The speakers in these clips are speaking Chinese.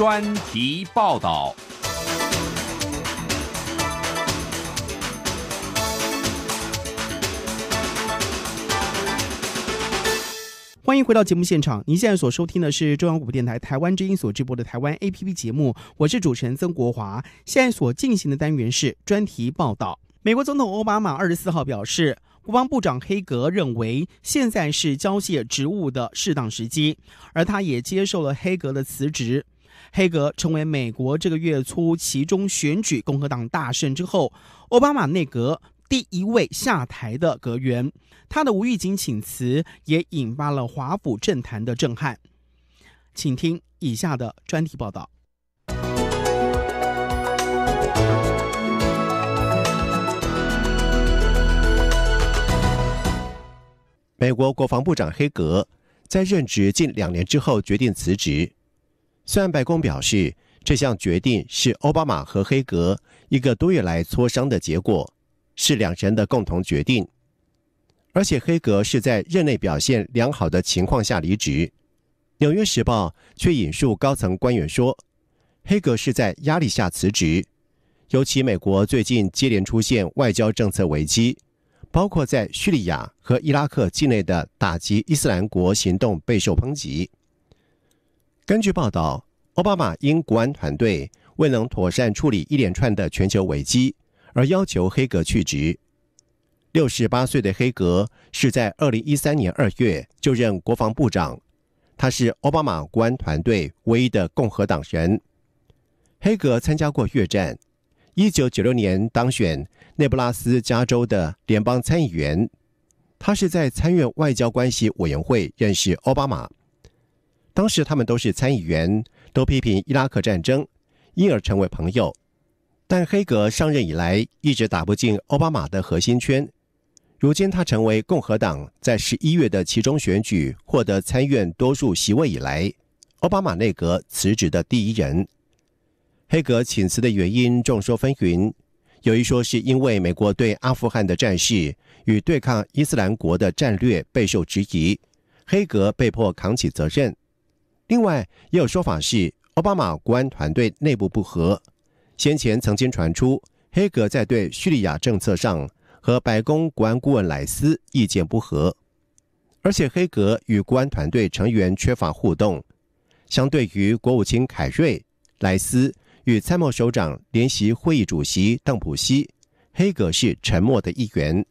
专题报道。欢迎回到节目现场，您现在所收听的是中央广播电台台湾之音所直播的台湾 A P P 节目。我是主持人曾国华。现在所进行的单元是专题报道。美国总统奥巴马二十四号表示，国防部长黑格认为现在是交卸职务的适当时机，而他也接受了黑格的辞职。黑格成为美国这个月初其中选举共和党大胜之后，奥巴马内阁第一位下台的阁员，他的无预警请辞也引发了华府政坛的震撼。请听以下的专题报道。美国国防部长黑格在任职近两年之后决定辞职。虽然白宫表示这项决定是奥巴马和黑格一个多月来磋商的结果，是两人的共同决定，而且黑格是在任内表现良好的情况下离职。《纽约时报》却引述高层官员说，黑格是在压力下辞职，尤其美国最近接连出现外交政策危机，包括在叙利亚和伊拉克境内的打击伊斯兰国行动备受抨击。根据报道，奥巴马因国安团队未能妥善处理一连串的全球危机，而要求黑格去职。六十八岁的黑格是在二零一三年二月就任国防部长，他是奥巴马国安团队唯一的共和党人。黑格参加过越战，一九九六年当选内布拉斯加州的联邦参议员。他是在参院外交关系委员会认识奥巴马。当时他们都是参议员，都批评伊拉克战争，因而成为朋友。但黑格上任以来一直打不进奥巴马的核心圈。如今他成为共和党在十一月的其中选举获得参院多数席位以来，奥巴马内阁辞职的第一人。黑格请辞的原因众说纷纭，有一说是因为美国对阿富汗的战事与对抗伊斯兰国的战略备受质疑，黑格被迫扛起责任。另外，也有说法是奥巴马国安团队内部不和。先前曾经传出，黑格在对叙利亚政策上和白宫国安顾问莱斯意见不合，而且黑格与国安团队成员缺乏互动。相对于国务卿凯瑞、莱斯与参谋首长联席会议主席邓普西，黑格是沉默的一员。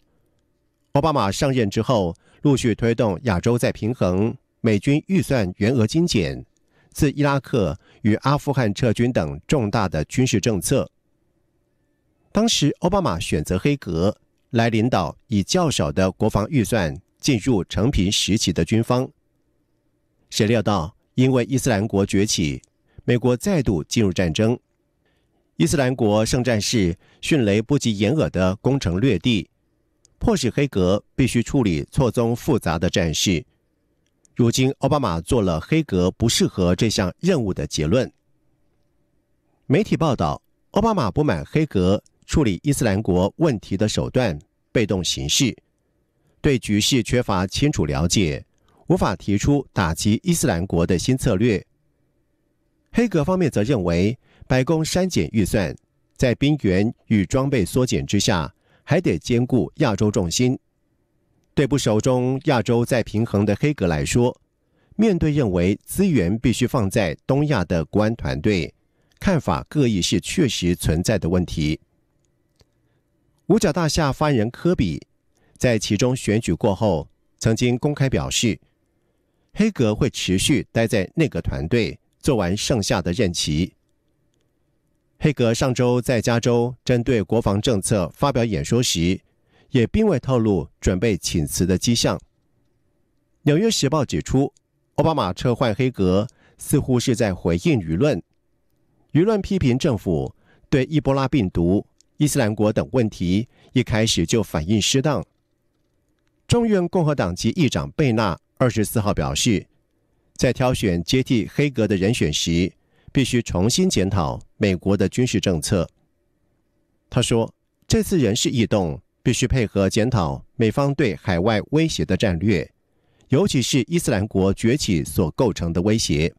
奥巴马上任之后，陆续推动亚洲再平衡。美军预算原额精简，自伊拉克与阿富汗撤军等重大的军事政策。当时奥巴马选择黑格来领导以较少的国防预算进入成平时期的军方。谁料到，因为伊斯兰国崛起，美国再度进入战争。伊斯兰国圣战士迅雷不及掩耳的攻城略地，迫使黑格必须处理错综复杂的战事。如今，奥巴马做了黑格不适合这项任务的结论。媒体报道，奥巴马不满黑格处理伊斯兰国问题的手段被动形事，对局势缺乏清楚了解，无法提出打击伊斯兰国的新策略。黑格方面则认为，白宫删减预算，在兵员与装备缩减之下，还得兼顾亚洲重心。对不守中亚洲再平衡的黑格来说，面对认为资源必须放在东亚的国安团队，看法各异是确实存在的问题。五角大厦发言人科比在其中选举过后，曾经公开表示，黑格会持续待在内阁团队，做完剩下的任期。黑格上周在加州针对国防政策发表演说时。也并未透露准备请辞的迹象。《纽约时报》指出，奥巴马撤换黑格似乎是在回应舆论。舆论批评政府对伊波拉病毒、伊斯兰国等问题一开始就反应失当。众院共和党籍议长贝纳二十四号表示，在挑选接替黑格的人选时，必须重新检讨美国的军事政策。他说：“这次人事异动。”必须配合检讨美方对海外威胁的战略，尤其是伊斯兰国崛起所构成的威胁。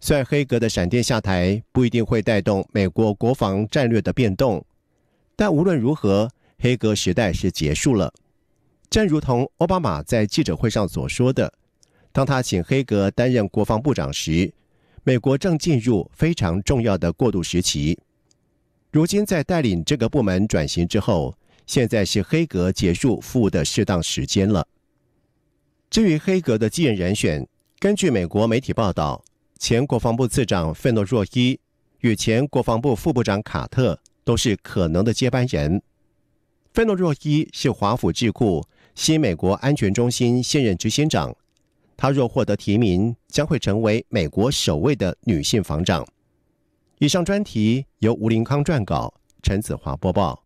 虽然黑格的闪电下台不一定会带动美国国防战略的变动，但无论如何，黑格时代是结束了。正如同奥巴马在记者会上所说的，当他请黑格担任国防部长时，美国正进入非常重要的过渡时期。如今在带领这个部门转型之后。现在是黑格结束服务的适当时间了。至于黑格的继任人选，根据美国媒体报道，前国防部次长费诺若伊与前国防部副部长卡特都是可能的接班人。费诺若伊是华府智库新美国安全中心现任执行长，他若获得提名，将会成为美国首位的女性防长。以上专题由吴林康撰稿，陈子华播报。